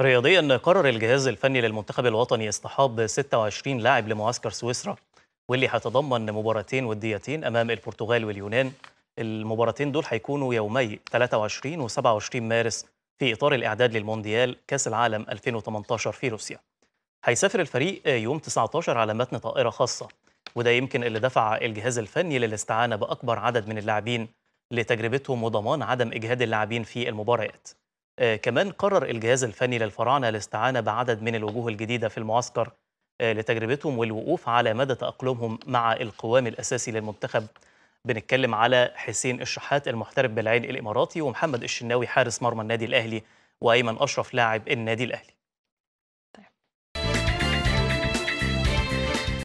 رياضيا قرر الجهاز الفني للمنتخب الوطني اصطحاب 26 لاعب لمعسكر سويسرا واللي هتضمن مباراتين وديتين امام البرتغال واليونان المباراتين دول هيكونوا يومي 23 و 27 مارس في اطار الاعداد للمونديال كاس العالم 2018 في روسيا هيسافر الفريق يوم 19 على متن طائره خاصه وده يمكن اللي دفع الجهاز الفني للاستعانه باكبر عدد من اللاعبين لتجربتهم وضمان عدم اجهاد اللاعبين في المباريات آه، كمان قرر الجهاز الفني للفراعنة الاستعانة بعدد من الوجوه الجديدة في المعسكر آه، لتجربتهم والوقوف على مدى تأقلمهم مع القوام الأساسي للمنتخب بنتكلم على حسين الشحات المحترف بالعين الإماراتي ومحمد الشناوي حارس مرمى النادي الأهلي وأيمن أشرف لاعب النادي الأهلي